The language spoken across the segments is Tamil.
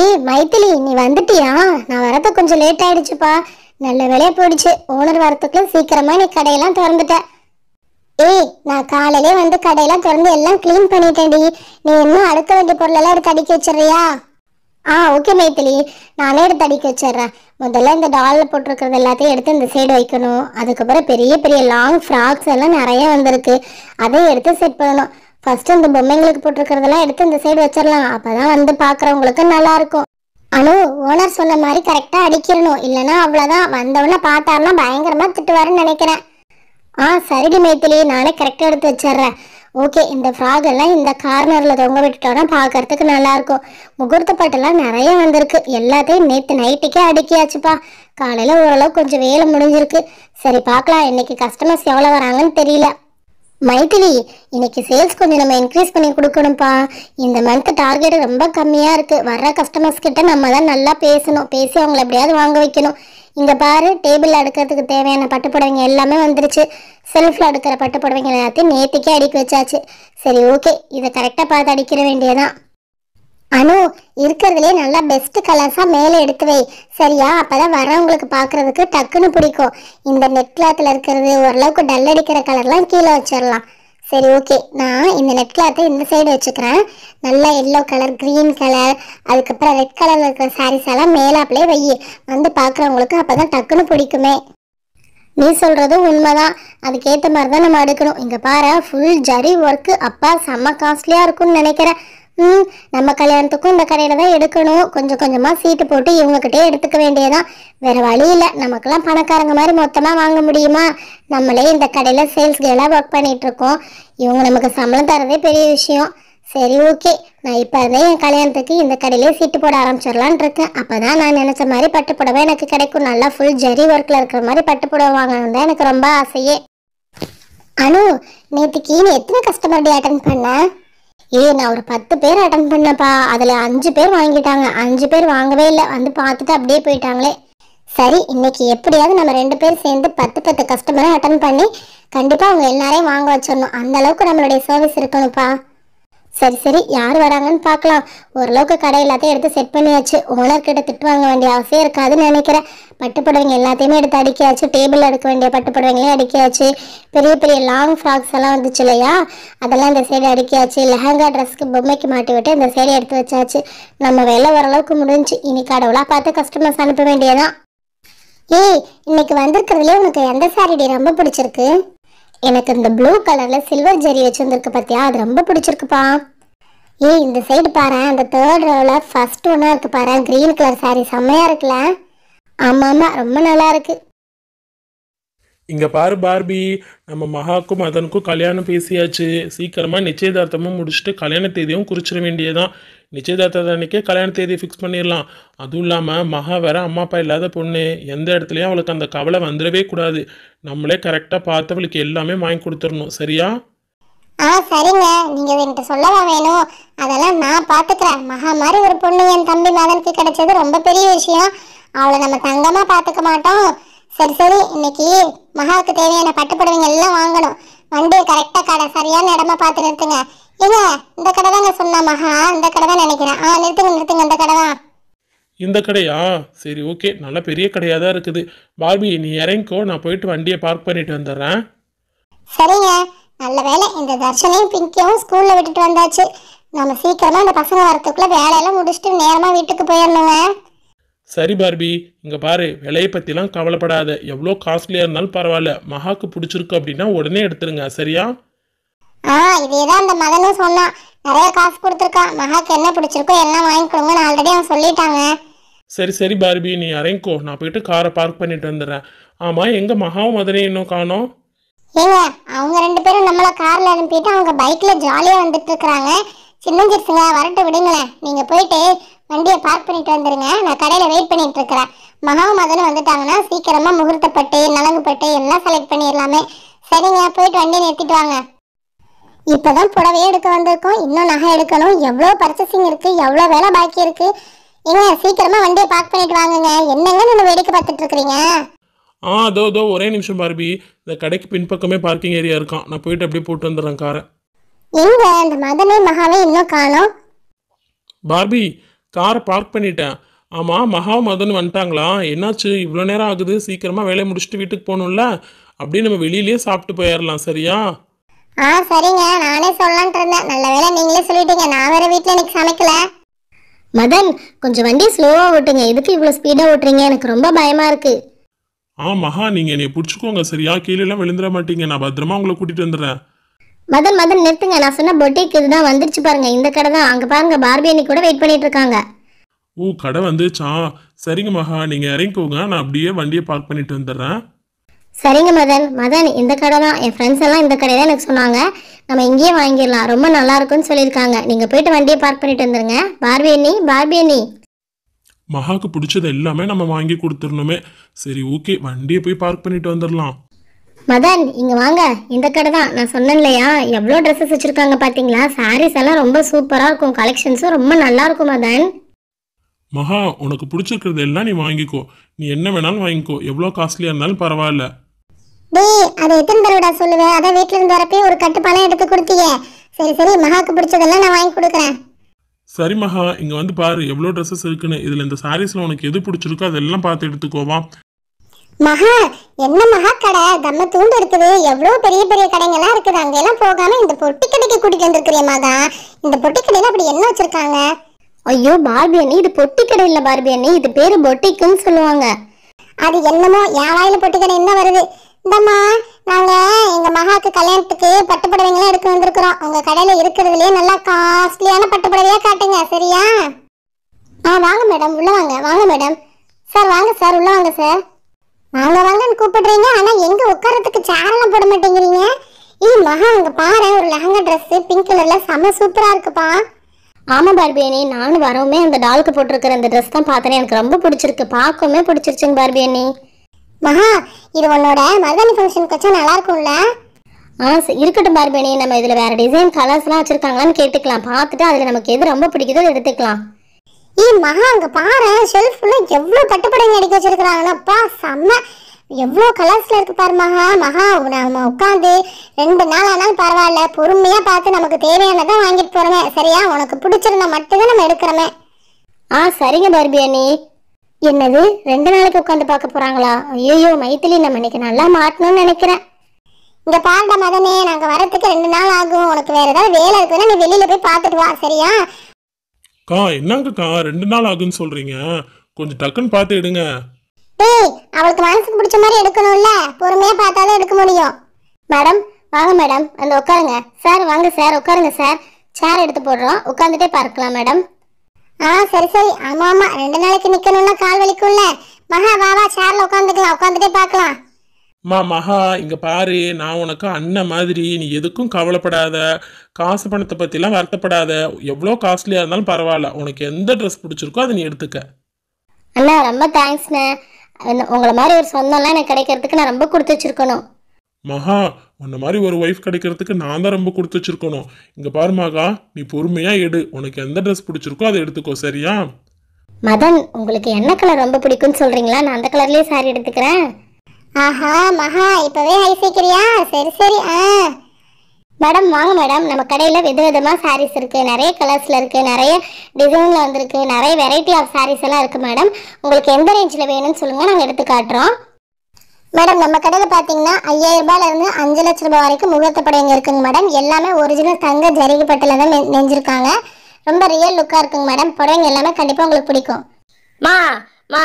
ஏய் மைத்திலி நீ வந்துட்டியா நான் வரது கொஞ்சம் லேட் ஆயிடுச்சுப்பா நல்ல வேலையா போயிடுச்சு ஓனர் வரத்துக்குள்ள சீக்கிரமா நீ கடையெல்லாம் திறந்துட்ட ஏய் நான் காலையிலே வந்து கடையெல்லாம் திறந்து எல்லாம் க்ளீன் பண்ணிட்டேன்டி நீ இன்னும் அடுக்க வேண்டிய பொருளெல்லாம் எடுத்து அடிக்க வச்சிடறியா ஆ ஓகே மைத்திலி நானே எடுத்து அடிக்க வச்சிடுறேன் முதல்ல இந்த டாலில் போட்டிருக்கிறது எல்லாத்தையும் எடுத்து இந்த சைடு வைக்கணும் அதுக்கப்புறம் பெரிய பெரிய லாங் ஃப்ராக்ஸ் எல்லாம் நிறைய வந்திருக்கு அதையும் எடுத்து செட் பண்ணணும் ஃபர்ஸ்ட் இந்த பொம்மைங்களுக்கு போட்டிருக்கிறதெல்லாம் எடுத்து இந்த சைடு வச்சிடலாம் அப்பதான் வந்து பாக்குறவங்களுக்கு நல்லா இருக்கும் அனு ஓனர் சொன்ன மாதிரி கரெக்டா அடிக்கிறணும் இல்லைன்னா அவ்வளவுதான் வந்தவொடனே பார்த்தாருன்னா பயங்கரமா திட்டுவாருன்னு நினைக்கிறேன் ஆ சரிடி மைத்திலி நானே கரெக்டாக எடுத்து வச்சிடுறேன் ஓகே இந்த ஃப்ராக் எல்லாம் இந்த கார்னரில் தொங்க விட்டுட்டோன்னா பார்க்கறதுக்கு நல்லாயிருக்கும் முகூர்த்த பாட்டெல்லாம் நிறைய வந்திருக்கு எல்லாத்தையும் நேற்று நைட்டுக்கே அடுக்கியாச்சுப்பா காலையில் ஓரளவு கொஞ்சம் வேலை முடிஞ்சிருக்கு சரி பார்க்கலாம் இன்னைக்கு கஸ்டமர்ஸ் எவ்வளோ வராங்கன்னு தெரியல மைதிலி இன்னைக்கு சேல்ஸ் கொஞ்சம் நம்ம இன்க்ரீஸ் பண்ணி கொடுக்கணும்ப்பா இந்த மந்த் டார்கெட் ரொம்ப கம்மியாக இருக்குது வர்ற கஸ்டமர்ஸ் கிட்ட நம்ம தான் நல்லா பேசணும் பேசி அவங்கள எப்படியாவது வாங்க வைக்கணும் இங்கே பாரு டேபிளில் அடுக்கிறதுக்கு தேவையான பட்டு புடவைங்க எல்லாமே வந்துருச்சு செல்ஃபில் அடுக்கிற பட்டு புடவைங்க எல்லாத்தையும் நேற்றுக்கே அடுக்கி வச்சாச்சு சரி ஓகே இதை கரெக்டாக பார்த்து அடிக்கிற வேண்டியதான் அனு இருக்கிறதுலே நல்லா பெஸ்ட் கலர்ஸாக மேலே எடுத்து வை சரியா அப்போ தான் வரவங்களுக்கு பார்க்குறதுக்கு டக்குன்னு பிடிக்கும் இந்த நெட் கிளாத்தில் இருக்கிறது ஓரளவுக்கு டல் அடிக்கிற கலர்லாம் கீழே வச்சிடலாம் சரி ஓகே நான் இந்த நெட் கிளாத்தை இந்த சைடு வச்சுக்கிறேன் நல்லா எல்லோ கலர் க்ரீன் கலர் அதுக்கப்புறம் ரெட் கலரில் இருக்கிற சாரீஸ் எல்லாம் மேலாப்பிலே வை வந்து பார்க்குறவங்களுக்கு அப்போ தான் டக்குன்னு பிடிக்குமே நீ சொல்கிறதும் உண்மைதான் அதுக்கேற்ற மாதிரி தான் நம்ம எடுக்கணும் இங்கே பாரு ஃபுல் ஜரி ஒர்க்கு அப்பா செம்ம காஸ்ட்லியாக இருக்கும்னு நினைக்கிறேன் ம் நம்ம கல்யாணத்துக்கும் இந்த கடையில் தான் எடுக்கணும் கொஞ்சம் கொஞ்சமாக சீட்டு போட்டு இவங்கக்கிட்டே எடுத்துக்க வேண்டியதான் வேறு வழி இல்லை நமக்கெல்லாம் பணக்காரங்க மாதிரி மொத்தமாக வாங்க முடியுமா நம்மளே இந்த கடையில் சேல்ஸ் கேலாக ஒர்க் பண்ணிகிட்ருக்கோம் இவங்க நமக்கு சம்பளம் தரதே பெரிய விஷயம் சரி ஓகே நான் இப்போ அதே என் கல்யாணத்துக்கு இந்த கடையிலே சீட்டு போட ஆரம்பிச்சிடலான் இருக்கேன் அப்போ தான் நான் நினச்ச மாதிரி பட்டு புடவை எனக்கு கிடைக்கும் நல்லா ஃபுல் ஜரி ஒர்க்கில் இருக்கிற மாதிரி பட்டு புடவை வாங்கணும் தான் எனக்கு ரொம்ப ஆசையே அனு நேற்றுக்கு நீ எத்தனை கஸ்டமர் டே அட்டன் பண்ண ஏ நான் ஒரு பத்து பேர் அட்டன் பண்ணப்பா அதில் அஞ்சு பேர் வாங்கிட்டாங்க அஞ்சு பேர் வாங்கவே இல்லை வந்து பார்த்துட்டு அப்படியே போயிட்டாங்களே சரி இன்னைக்கு எப்படியாவது நம்ம ரெண்டு பேர் சேர்ந்து பத்து பத்து கஸ்டமரை அட்டன் பண்ணி கண்டிப்பாக அவங்க எல்லாரையும் வாங்க வச்சிடணும் அந்த அளவுக்கு நம்மளுடைய சர்வீஸ் இருக்கணும்ப்பா சரி சரி யார் வராங்கன்னு பார்க்கலாம் ஓரளவுக்கு கடை எல்லாத்தையும் எடுத்து செட் பண்ணியாச்சு ஓனர்கிட்ட திட்டு வாங்க வேண்டிய அவசியம் இருக்காதுன்னு நினைக்கிறேன் பட்டுப்புடவைங்க எல்லாத்தையுமே எடுத்து அடிக்கியாச்சு டேபிள் எடுக்க வேண்டிய பட்டுப்புடவைங்களையும் அடிக்கியாச்சு பெரிய பெரிய லாங் ஃப்ராக்ஸ் எல்லாம் வந்துச்சு இல்லையா அதெல்லாம் இந்த சைடு அடிக்கியாச்சு லெஹங்கா ட்ரெஸ்க்கு பொம்மைக்கு மாட்டி விட்டு இந்த சைடு எடுத்து வச்சாச்சு நம்ம வேலை ஓரளவுக்கு முடிஞ்சு இனி கடவுளாக பார்த்து கஸ்டமர்ஸ் அனுப்ப வேண்டியதான் ஏய் இன்னைக்கு வந்திருக்கிறதுலே உனக்கு எந்த சாரீடி ரொம்ப பிடிச்சிருக்கு எனக்கு இந்த ப்ளூ கலரில் சில்வர் ஜெரி வச்சுருந்துருக்கு பார்த்தியா அது ரொம்ப பிடிச்சிருக்குப்பா ஏய் இந்த சைடு பாரு அந்த தேர்ட் ரோவில் ஃபஸ்ட் ஒன்றா இருக்கு பாரு க்ரீன் கலர் சாரி செம்மையாக இருக்குல்ல ஆமாம் ஆமாம் ரொம்ப நல்லா இருக்கு இங்கே பாரு பார்பி நம்ம மகாக்கும் மதனுக்கும் கல்யாணம் பேசியாச்சு சீக்கிரமாக நிச்சயதார்த்தமும் முடிச்சுட்டு கல்யாண தேதியும் குறிச்சிட வேண்டியதான் நிச்சயதார்த்த அன்னைக்கே கல்யாண தேதி ஃபிக்ஸ் பண்ணிடலாம் அதுவும் இல்லாமல் மகா வேற அம்மா அப்பா இல்லாத பொண்ணு எந்த இடத்துலையும் அவளுக்கு அந்த கவலை வந்துடவே கூடாது நம்மளே கரெக்டாக பார்த்து அவளுக்கு எல்லாமே வாங்கி கொடுத்துடணும் சரியா ஆ சரிங்க நீங்க என்கிட்ட சொல்லவா வேணும் அதெல்லாம் நான் பாத்துக்கிறேன் மகா மாதிரி ஒரு பொண்ணு என் தம்பி மகனுக்கு கிடைச்சது ரொம்ப பெரிய விஷயம் அவளை நம்ம தங்கமா பார்த்துக்க மாட்டோம் சரி சரி இன்னைக்கு மகாவுக்கு தேவையான பட்டு எல்லாம் வாங்கணும் வண்டியை கரெக்டாக கடை சரியான இடமா பார்த்து நிறுத்துங்க ஏங்க இந்த கடை தாங்க சொன்னா மகா இந்த கடை தான் நினைக்கிறேன் ஆ நிறுத்துங்க நிறுத்துங்க இந்த கடை தான் இந்த கடையா சரி ஓகே நல்ல பெரிய கடையாக தான் இருக்குது பார்பி நீ இறங்கிக்கோ நான் போயிட்டு வண்டியை பார்க் பண்ணிட்டு வந்துடுறேன் சரிங்க நல்ல வேலை இந்த தர்ஷனையும் பிங்கியும் ஸ்கூலில் விட்டுட்டு வந்தாச்சு நம்ம சீக்கிரமாக அந்த பசங்க வரத்துக்குள்ளே வேலையெல்லாம் முடிச்சுட்டு நேரமாக வீட்டுக்கு போயிடணுங்க சரி பார்பி இங்கே பாரு விலையை பற்றிலாம் கவலைப்படாத எவ்வளோ காஸ்ட்லியாக இருந்தாலும் பரவாயில்ல மகாக்கு பிடிச்சிருக்கு அப்படின்னா உடனே எடுத்துருங்க சரியா ஆ இதேதான் அந்த மகனும் சொன்னான் நிறைய காசு கொடுத்துருக்கான் மகாக்கு என்ன பிடிச்சிருக்கோ எல்லாம் வாங்கி கொடுங்கன்னு ஆல்ரெடி அவன் சொல்லிட்டாங்க சரி சரி பார்பி நீ இறங்கிக்கோ நான் போயிட்டு காரை பார்க் பண்ணிட்டு வந்துடுறேன் ஆமாம் எங்கள் மகாவும் மதனையும் இன்னும் காணும் ஏங்க அவங்க ரெண்டு பேரும் நம்மள கார்ல அனுப்பிட்டு அவங்க பைக்ல ஜாலியா வந்துட்டு இருக்காங்க சின்னஞ்சிருசுங்க வரட்டு விடுங்களேன் நீங்க போயிட்டு வண்டியை பார்க் பண்ணிட்டு வந்துருங்க நான் கடையில வெயிட் பண்ணிட்டு இருக்கிறேன் மகாவும் மதனும் வந்துட்டாங்கன்னா சீக்கிரமா முகூர்த்தப்பட்டு நலங்குப்பட்டு எல்லாம் செலக்ட் பண்ணிடலாமே சரிங்க போயிட்டு வண்டியை நிறுத்திட்டு வாங்க இப்போதான் புடவையே எடுக்க வந்திருக்கோம் இன்னும் நகை எடுக்கணும் எவ்வளோ பர்ச்சேசிங் இருக்குது எவ்வளோ வேலை பாக்கி இருக்குது ஏங்க சீக்கிரமா வண்டியை பார்க் பண்ணிட்டு வாங்குங்க என்னங்க நீங்கள் வேடிக்கை பார்த்துட்டு இருக்கிறீங்க ஆ அதோ அதோ ஒரே நிமிஷம் பார்பி இந்த கடைக்கு பின்பக்கமே பார்க்கிங் ஏரியா இருக்கான் நான் போயிட்டு அப்படியே போட்டு வந்துடுறேன் காரை எங்க அந்த மதனே மகாவே இன்னும் காணும் பார்பி காரை பார்க் பண்ணிட்டேன் ஆமாம் மகா மதன் வந்துட்டாங்களா என்னாச்சு இவ்வளோ நேரம் ஆகுது சீக்கிரமாக வேலையை முடிச்சுட்டு வீட்டுக்கு போகணும்ல அப்படியே நம்ம வெளியிலேயே சாப்பிட்டு போயிடலாம் சரியா ஆ சரிங்க நானே சொல்லலான்ட்டு இருந்தேன் நல்ல வேலை நீங்களே சொல்லிட்டீங்க நான் வேற வீட்டில் எனக்கு சமைக்கல மதன் கொஞ்சம் வண்டி ஸ்லோவாக ஓட்டுங்க எதுக்கு இவ்வளோ ஸ்பீடாக ஓட்டுறீங்க எனக்கு ரொம்ப பயமாக இருக்குது ஆ மகா நீங்கள் என்னை பிடிச்சிக்கோங்க சரியா கீழேலாம் விழுந்துட மாட்டீங்க நான் பத்திரமா உங்களை கூட்டிகிட்டு வந்துடுறேன் மதன் மதன் நிறுத்துங்க நான் சொன்ன பொட்டிக்கு இதுதான் வந்துருச்சு பாருங்க இந்த கடை தான் அங்கே பாருங்க அன்னைக்கு கூட வெயிட் பண்ணிட்டு இருக்காங்க ஓ கடை வந்துச்சா சரிங்க மகா நீங்கள் இறங்கிக்கோங்க நான் அப்படியே வண்டியை பார்க் பண்ணிட்டு வந்துடுறேன் சரிங்க மதன் மதன் இந்த கடை தான் என் ஃப்ரெண்ட்ஸ் எல்லாம் இந்த கடை தான் எனக்கு சொன்னாங்க நம்ம இங்கேயே வாங்கிடலாம் ரொம்ப நல்லா இருக்குன்னு சொல்லியிருக்காங்க நீங்கள் போயிட்டு வண்டியை பார்க் பண்ணிட்டு வந்துருங்க பார்பி அண்ணி பார்பி அண்ணி மகாக்கு பிடிச்சது எல்லாமே நம்ம வாங்கி கொடுத்துடணுமே சரி ஓகே வண்டியை போய் பார்க் பண்ணிட்டு வந்துடலாம் மதன் இங்கே வாங்க இந்த கடை தான் நான் சொன்னேன் இல்லையா எவ்வளோ ட்ரெஸ்ஸஸ் வச்சுருக்காங்க பார்த்தீங்களா சாரீஸ் எல்லாம் ரொம்ப சூப்பராக இருக்கும் கலெக்ஷன்ஸும் ரொம்ப நல்லா இருக்கும் மதன் மகா உனக்கு பிடிச்சிருக்கிறது எல்லாம் நீ வாங்கிக்கோ நீ என்ன வேணாலும் வாங்கிக்கோ எவ்வளோ காஸ்ட்லியாக இருந்தாலும் பரவாயில்ல டேய் அதை எத்தனை தடவைடா சொல்லுவேன் அதான் வீட்டில் இருந்து வரப்பே ஒரு கட்டு எடுத்து கொடுத்தீங்க சரி சரி மகாக்கு பிடிச்சதெல்லாம் நான் வாங்கி கொடுக்குறேன் சரி மகா இங்கே வந்து பாரு எவ்வளவு ட்ரெஸ்ஸஸ் இருக்குன்னு இதுல இந்த சாரீஸ்ல உனக்கு எது பிடிச்சிருக்கோ அதெல்லாம் பார்த்து எடுத்துக்கோவா மகா என்ன மகா கடை தம்ம தூண்டு இருக்குது எவ்வளோ பெரிய பெரிய கடைங்கெல்லாம் இருக்குது அங்கெல்லாம் போகாம இந்த பொட்டி கடைக்கு கூட்டிட்டு வந்திருக்கிறேன் மாதா இந்த பொட்டி கடையில அப்படி என்ன வச்சிருக்காங்க ஐயோ பார்பி அண்ணி இது பொட்டி கடை இல்லை பார்பி அண்ணி இது பேரு பொட்டிக்குன்னு சொல்லுவாங்க அது என்னமோ என் வாயில பொட்டி கடை என்ன வருது இந்தம்மா நாங்கள் எங்கள் மகாக்கு கல்யாணத்துக்கு பட்டு புடவைங்களாம் எடுக்க வந்திருக்கிறோம் உங்க கடையில் இருக்கிறதுலயே நல்லா காஸ்ட்லியான பட்டு புடவையா காட்டுங்க சரியா ஆ வாங்க மேடம் உள்ளே வாங்க வாங்க மேடம் சார் வாங்க சார் உள்ளே வாங்க சார் வாங்க வாங்கன்னு கூப்பிடுறீங்க ஆனால் எங்கே உட்காரத்துக்கு சேரெல்லாம் போட மாட்டேங்கிறீங்க ஈ மகா அங்கே பாரு ஒரு லெஹங்கா ட்ரெஸ்ஸு பிங்க் கலரில் செம சூப்பராக இருக்குப்பா ஆமாம் பார்பியாணி நானும் வரவுமே அந்த டாலுக்கு போட்டிருக்கிற அந்த ட்ரெஸ் தான் பார்த்தேன் எனக்கு ரொம்ப பிடிச்சிருக்கு பார்க்கவுமே பிடிச்சிருச்சுங்க பார்பியனி மகா இது உன்னோட மருதாணி ஃபங்க்ஷன் வச்சா நல்லா இருக்கும்ல ஆ இருக்கட்டும் பார்பேணி நம்ம இதில் வேறு டிசைன் கலர்ஸ்லாம் வச்சுருக்காங்களான்னு கேட்டுக்கலாம் பார்த்துட்டு அதில் நமக்கு எது ரொம்ப பிடிக்குதோ அதை எடுத்துக்கலாம் ஏ மகா அங்கே பாரு ஷெல்ஃபில் எவ்வளோ பட்டுப்படங்க அடிக்க வச்சுருக்குறாங்கப்பா செம்ம எவ்வளோ கலர்ஸில் இருக்குது பாரு மகா மகா நம்ம உட்காந்து ரெண்டு நாள் ஆனாலும் பரவாயில்ல பொறுமையாக பார்த்து நமக்கு தேவையானதான் வாங்கிட்டு போகிறோமே சரியா உனக்கு பிடிச்சிருந்தா மட்டும்தான் நம்ம எடுக்கிறோமே ஆ சரிங்க பார்பி என்னது ரெண்டு நாளைக்கு உட்காந்து பார்க்க போறாங்களா ஐயோ மைத்திலி நம்ம இன்னைக்கு நல்லா மாட்டணும்னு நினைக்கிறேன் இங்க பாண்ட மதமே நாங்க வரதுக்கு ரெண்டு நாள் ஆகும் உனக்கு வேற ஏதாவது வேலை இருக்குன்னா நீ வெளியில போய் பார்த்துட்டு வா சரியா கா கா ரெண்டு நாள் ஆகும்னு சொல்றீங்க கொஞ்சம் டக்குன்னு பார்த்து எடுங்க டேய் அவளுக்கு மனசுக்கு பிடிச்ச மாதிரி எடுக்கணும்ல பொறுமையா பார்த்தாதான் எடுக்க முடியும் மேடம் வாங்க மேடம் அந்த உட்காருங்க சார் வாங்க சார் உட்காருங்க சார் சேர் எடுத்து போடுறோம் உட்காந்துட்டே பார்க்கலாம் மேடம் ஆ சரி சரி ஆமா ஆமா ரெண்டு நாளைக்கு நிக்கணும்னா கால் வலிக்கும்ல மகா வா வா சேர்ல உட்காந்துக்கலாம் உட்காந்துட்டே பார்க்கலாம் மா மகா இங்கே பாரு நான் உனக்கு அண்ணன் மாதிரி நீ எதுக்கும் கவலைப்படாத காசு பணத்தை பற்றிலாம் வருத்தப்படாத எவ்வளோ காஸ்ட்லியாக இருந்தாலும் பரவாயில்ல உனக்கு எந்த ட்ரெஸ் பிடிச்சிருக்கோ அதை நீ எடுத்துக்க அண்ணா ரொம்ப தேங்க்ஸ்ண்ணே உங்களை மாதிரி ஒரு சொந்தம்லாம் எனக்கு கிடைக்கிறதுக்கு நான் ரொம்ப கொடுத்து வச்சிருக்கணும் மகா உன்ன மாதிரி ஒரு ஒய்ஃப் கிடைக்கிறதுக்கு நான் தான் ரொம்ப கொடுத்து வச்சுருக்கணும் இங்கே பாருமாக்கா நீ பொறுமையாக எடு உனக்கு எந்த ட்ரெஸ் பிடிச்சிருக்கோ அதை எடுத்துக்கோ சரியா மதன் உங்களுக்கு என்ன கலர் ரொம்ப பிடிக்கும்னு சொல்கிறீங்களா நான் அந்த கலர்லேயே சாரி எடுத்துக்கிறேன் ஆஹா மகா இப்போவே ஹை சீக்கிரியா சரி சரி ஆ மேடம் வாங்க மேடம் நம்ம கடையில் வித விதமாக சாரீஸ் இருக்குது நிறைய கலர்ஸில் இருக்குது நிறைய டிசைனில் வந்திருக்கு நிறைய வெரைட்டி ஆஃப் சாரீஸ் எல்லாம் இருக்குது மேடம் உங்களுக்கு எந்த ரேஞ்சில் வேணும்னு சொல்லுங்கள் நாங்கள் எடுத்து காட்டுறோம் மேடம் நம்ம கடையில் பார்த்தீங்கன்னா ஐயாயிரம் ரூபாயிலேருந்து அஞ்சு லட்ச ரூபாய் வரைக்கும் முகூர்த்த புடவைங்க இருக்குங்க மேடம் எல்லாமே ஒரிஜினல் தங்க ஜரிகப்பட்டில் தான் நெஞ்சிருக்காங்க ரொம்ப ரியல் லுக்காக இருக்குங்க மேடம் புடவைங்க எல்லாமே கண்டிப்பாக உங்களுக்கு பிடிக்கும் மா மா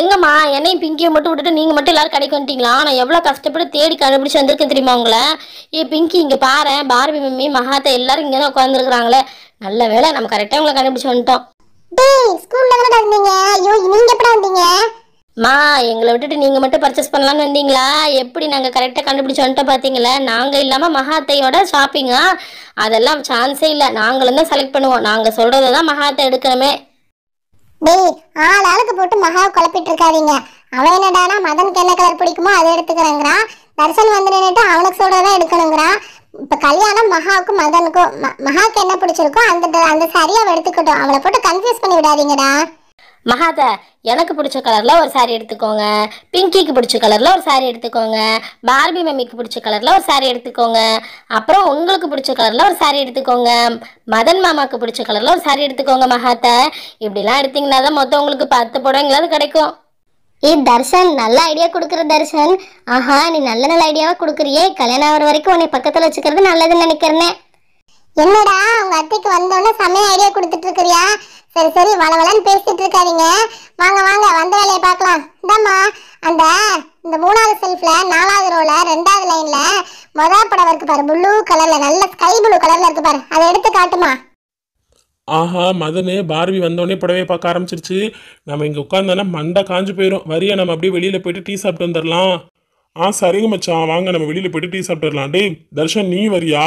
எங்கம்மா என்னையும் பிங்கியை மட்டும் விட்டுட்டு நீங்கள் மட்டும் எல்லாரும் கடைக்கு வந்துட்டீங்களா நான் எவ்வளோ கஷ்டப்பட்டு தேடி கண்டுபிடிச்சி வந்திருக்கேன் தெரியுமா உங்களை ஏ பிங்கி இங்கே பாரு பாரதி மம்மி மகாத்தா எல்லாரும் இங்கே தான் உட்காந்துருக்குறாங்களே நல்ல வேலை நம்ம கரெக்டாக உங்களை கண்டுபிடிச்சி வந்துட்டோம் டேய் ஸ்கூல்ல தானே இருந்தீங்க ஐயோ நீங்க எப்படி வந்தீங்க மா எங்களை விட்டுட்டு நீங்கள் மட்டும் பர்ச்சேஸ் பண்ணலான்னு வந்தீங்களா எப்படி நாங்கள் கரெக்டாக கண்டுபிடிச்சு வந்துட்டோம் பார்த்தீங்களா நாங்கள் இல்லாமல் மகாத்தையோட ஷாப்பிங்கா அதெல்லாம் சான்ஸே இல்லை நாங்களும் தான் செலக்ட் பண்ணுவோம் நாங்கள் சொல்கிறது தான் மகாத்தை எடுக்கணுமே டேய் ஆள் ஆளுக்கு போட்டு மகா குழப்பிட்டு இருக்காதீங்க அவன் என்னடானா மதனுக்கு என்ன கலர் பிடிக்குமோ அதை எடுத்துக்கிறேங்கிறான் தர்சன் வந்து நின்றுட்டு அவனுக்கு சொல்கிறதான் எடுக்கணுங்கிறான் இப்போ கல்யாணம் மகாவுக்கும் மதனுக்கும் மகாவுக்கு என்ன பிடிச்சிருக்கோ அந்த அந்த அவன் எடுத்துக்கிட்டோம் அவளை போட்டு கன்ஃபியூஸ் பண்ணி விடாதீங்கடா மகாத எனக்கு பிடிச்ச கலரில் ஒரு சாரீ எடுத்துக்கோங்க பிங்கிக்கு பிடிச்ச கலரில் ஒரு சாரீ எடுத்துக்கோங்க பார்பி மம்மிக்கு பிடிச்ச கலரில் ஒரு சாரீ எடுத்துக்கோங்க அப்புறம் உங்களுக்கு பிடிச்ச கலரில் ஒரு சாரீ எடுத்துக்கோங்க மதன் மாமாவுக்கு பிடிச்ச கலரில் ஒரு சாரீ எடுத்துக்கோங்க மகாத்த இப்படிலாம் எடுத்திங்கன்னா தான் மொத்தம் உங்களுக்கு பத்து புடவைங்களாவது கிடைக்கும் ஏ தர்ஷன் நல்ல ஐடியா கொடுக்குற தர்ஷன் ஆஹா நீ நல்ல நல்ல ஐடியாவாக கொடுக்குறியே கல்யாணம் ஆகிற வரைக்கும் உன்னை பக்கத்தில் வச்சுக்கிறது நல்லதுன்னு நினைக்கிறேன் என்னடா உங்க அத்தைக்கு வந்தோடனே சமையல் ஐடியா கொடுத்துட்டு இருக்கிறியா சரி சரி வளவலன்னு பேசிட்டு இருக்காதீங்க வாங்க வாங்க வந்த வேலையை பார்க்கலாம் இந்தம்மா அந்த இந்த மூணாவது செல்ஃபில் நாலாவது ரோவில் ரெண்டாவது லைனில் மொதல் படம் இருக்கு பாரு ப்ளூ கலரில் நல்ல ஸ்கை ப்ளூ கலரில் இருக்கு பாரு அதை எடுத்து காட்டுமா ஆஹா மதனு பார்வி வந்தோடனே புடவையை பார்க்க ஆரம்பிச்சிருச்சு நம்ம இங்கே உட்காந்தோன்னா மண்டை காஞ்சு போயிடும் வரியா நம்ம அப்படியே வெளியில் போயிட்டு டீ சாப்பிட்டு வந்துடலாம் ஆ சரிங்க மச்சான் வாங்க நம்ம வெளியில் போயிட்டு டீ சாப்பிட்டு வரலாம் டே தர்ஷன் நீ வரியா